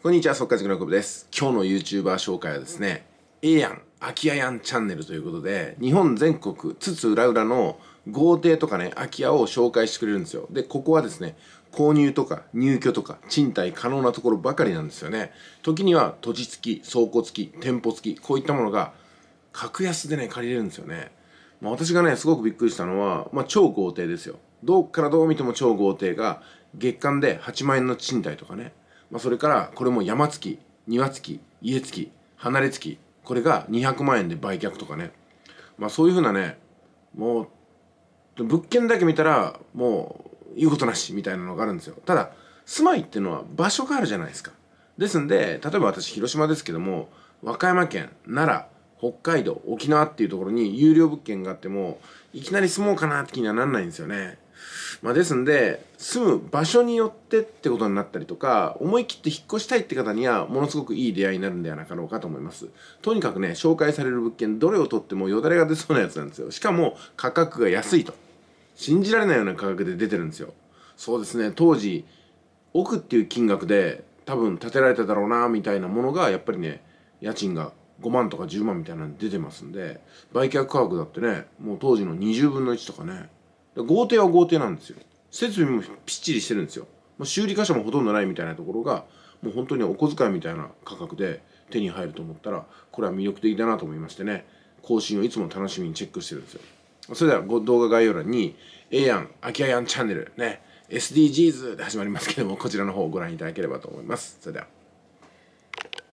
こんにちは、速稼塾の久保です。今日の YouTuber 紹介はですね、ええやん、空き家やんチャンネルということで、日本全国、津々浦々の豪邸とかね、空き家を紹介してくれるんですよ。で、ここはですね、購入とか入居とか賃貸可能なところばかりなんですよね。時には土地付き、倉庫付き、店舗付き、こういったものが格安でね、借りれるんですよね。まあ、私がね、すごくびっくりしたのは、まあ、超豪邸ですよ。どっからどう見ても超豪邸が、月間で8万円の賃貸とかね、まあ、それからこれも山付き庭付き家付き離れ付きこれが200万円で売却とかね、まあ、そういうふうなねもう物件だけ見たらもう言うことなしみたいなのがあるんですよただ住まいっていうのは場所があるじゃないですかですんで例えば私広島ですけども和歌山県奈良北海道沖縄っていうところに有料物件があってもいきなり住もうかなって気にはなんないんですよねまあ、ですんで住む場所によってってことになったりとか思い切って引っ越したいって方にはものすごくいい出会いになるんではなかろうかと思いますとにかくね紹介される物件どれを取ってもよだれが出そうなやつなんですよしかも価格が安いと信じられないような価格で出てるんですよそうですね当時億っていう金額で多分建てられただろうなみたいなものがやっぱりね家賃が5万とか10万みたいなの出てますんで売却価格だってねもう当時の20分の1とかね豪邸は豪邸なんですよ設備もぴっちりしてるんですよま修理箇所もほとんどないみたいなところがもう本当にお小遣いみたいな価格で手に入ると思ったらこれは魅力的だなと思いましてね更新をいつも楽しみにチェックしてるんですよそれでは動画概要欄に「ええやん空き家やんチャンネル」ね SDGs で始まりますけどもこちらの方をご覧いただければと思いますそれでは